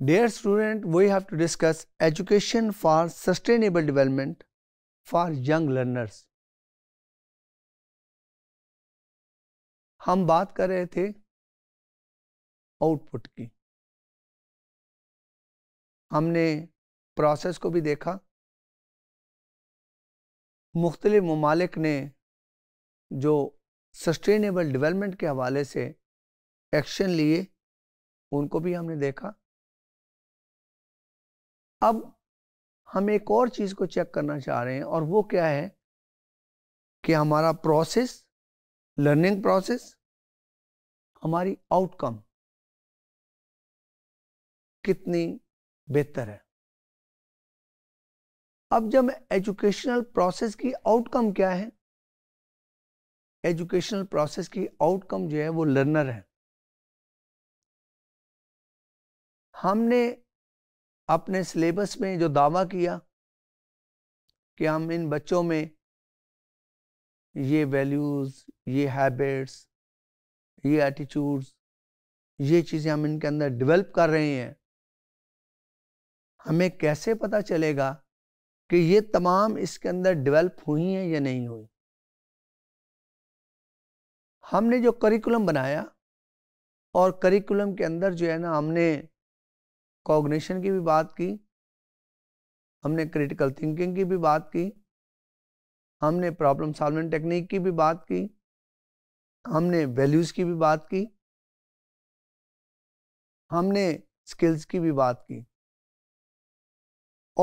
Dear student, we have to discuss education for sustainable development for young learners. हम बात कर रहे थे आउटपुट की हमने प्रोसेस को भी देखा मुख्तलि ममालिक ने जो सस्टेनेबल डेवलपमेंट के हवाले से एक्शन लिए उनको भी हमने देखा अब हम एक और चीज़ को चेक करना चाह रहे हैं और वो क्या है कि हमारा प्रोसेस लर्निंग प्रोसेस हमारी आउटकम कितनी बेहतर है अब जब एजुकेशनल प्रोसेस की आउटकम क्या है एजुकेशनल प्रोसेस की आउटकम जो है वो लर्नर है हमने अपने सिलेबस में जो दावा किया कि हम इन बच्चों में ये वैल्यूज़ ये हैबिट्स ये एटीट्यूड्स ये चीज़ें हम इनके अंदर डेवलप कर रहे हैं हमें कैसे पता चलेगा कि ये तमाम इसके अंदर डेवलप हुई हैं या नहीं हुई हमने जो करिकुलम बनाया और करिकुलम के अंदर जो है ना हमने कॉग्निशन की भी बात की हमने क्रिटिकल थिंकिंग की भी बात की हमने प्रॉब्लम सॉल्विंग टेक्निक की भी बात की हमने वैल्यूज़ की भी बात की हमने स्किल्स की भी बात की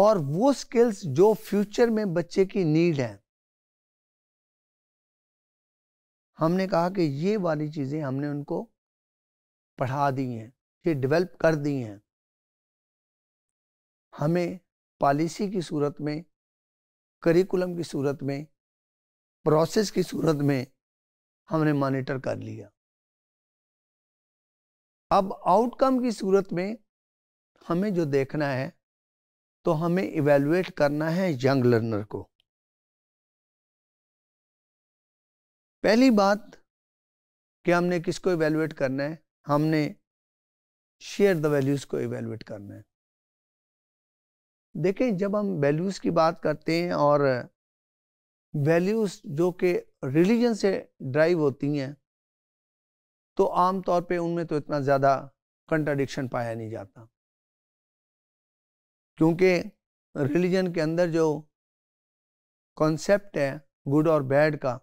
और वो स्किल्स जो फ्यूचर में बच्चे की नीड है हमने कहा कि ये वाली चीज़ें हमने उनको पढ़ा दी हैं ये डेवलप कर दी हैं हमें पॉलिसी की सूरत में करिकुलम की सूरत में प्रोसेस की सूरत में हमने मॉनिटर कर लिया अब आउटकम की सूरत में हमें जो देखना है तो हमें इवेलुएट करना है यंग लर्नर को पहली बात कि हमने किसको इवेलुएट करना है हमने शेयर द वैल्यूज़ को इवेलुएट करना है देखें जब हम वैल्यूज़ की बात करते हैं और वैल्यूज़ जो कि रिलीजन से ड्राइव होती हैं तो आम तौर पे उनमें तो इतना ज़्यादा कंट्राडिक्शन पाया नहीं जाता क्योंकि रिलीजन के अंदर जो कॉन्सेप्ट है गुड और बैड का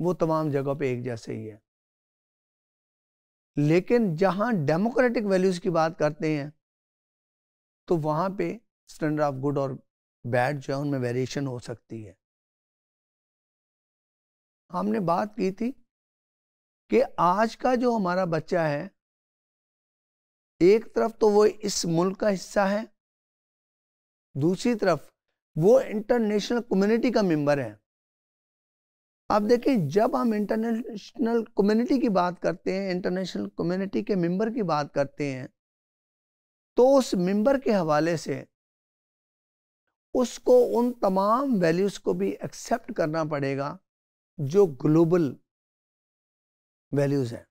वो तमाम जगह पे एक जैसे ही है लेकिन जहाँ डेमोक्रेटिक वैल्यूज़ की बात करते हैं तो वहाँ पे स्टैंडर्ड ऑफ गुड और बैड जो है उनमें वेरिएशन हो सकती है हमने बात की थी कि आज का जो हमारा बच्चा है एक तरफ तो वो इस मुल्क का हिस्सा है दूसरी तरफ वो इंटरनेशनल कम्युनिटी का मेंबर है आप देखें जब हम इंटरनेशनल कम्युनिटी की बात करते हैं इंटरनेशनल कम्युनिटी के मेंबर की बात करते हैं तो उस मेंबर के हवाले से उसको उन तमाम वैल्यूज़ को भी एक्सेप्ट करना पड़ेगा जो ग्लोबल वैल्यूज़ है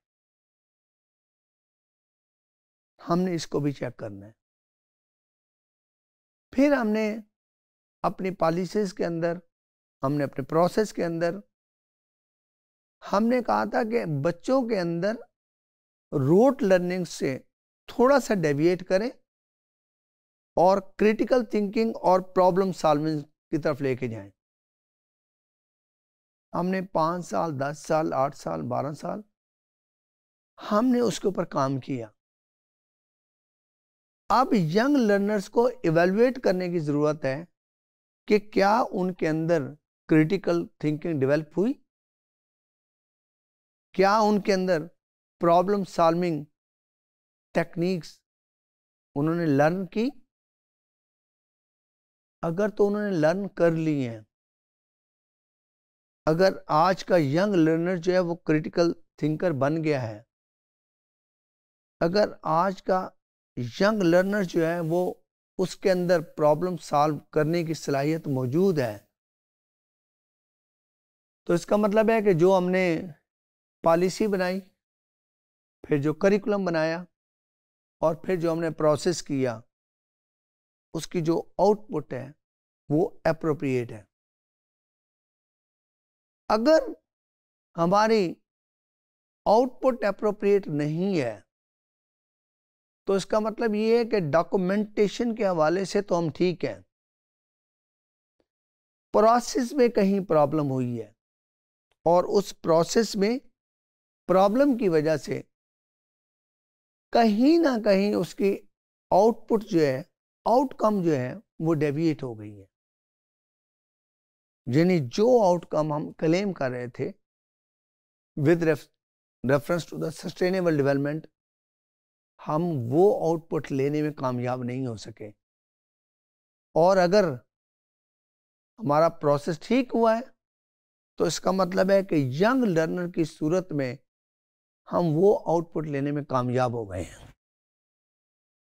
हमने इसको भी चेक करना है फिर हमने अपनी पॉलिसीज़ के अंदर हमने अपने प्रोसेस के अंदर हमने कहा था कि बच्चों के अंदर रोट लर्निंग से थोड़ा सा डेविएट करें और क्रिटिकल थिंकिंग और प्रॉब्लम सॉल्विंग की तरफ लेके जाएं हमने पाँच साल दस साल आठ साल बारह साल हमने उसके ऊपर काम किया अब यंग लर्नर्स को इवेलुएट करने की ज़रूरत है कि क्या उनके अंदर क्रिटिकल थिंकिंग डेवलप हुई क्या उनके अंदर प्रॉब्लम सॉल्विंग टेक्निक्स उन्होंने लर्न की अगर तो उन्होंने लर्न कर ली है अगर आज का यंग लर्नर जो है वो क्रिटिकल थिंकर बन गया है अगर आज का यंग लर्नर जो है वो उसके अंदर प्रॉब्लम सॉल्व करने की सलाहियत मौजूद है तो इसका मतलब है कि जो हमने पॉलिसी बनाई फिर जो करिकुलम बनाया और फिर जो हमने प्रोसेस किया उसकी जो आउटपुट है वो अप्रोप्रिएट है अगर हमारी आउटपुट अप्रोप्रिएट नहीं है तो इसका मतलब ये है कि डॉक्यूमेंटेशन के हवाले से तो हम ठीक हैं प्रोसेस में कहीं प्रॉब्लम हुई है और उस प्रोसेस में प्रॉब्लम की वजह से कहीं ना कहीं उसकी आउटपुट जो है आउटकम जो है वो डेविएट हो गई है यानी जो आउटकम हम क्लेम कर रहे थे with reference to the sustainable development हम वो आउटपुट लेने में कामयाब नहीं हो सके और अगर हमारा प्रोसेस ठीक हुआ है तो इसका मतलब है कि यंग लर्नर की सूरत में हम वो आउटपुट लेने में कामयाब हो गए हैं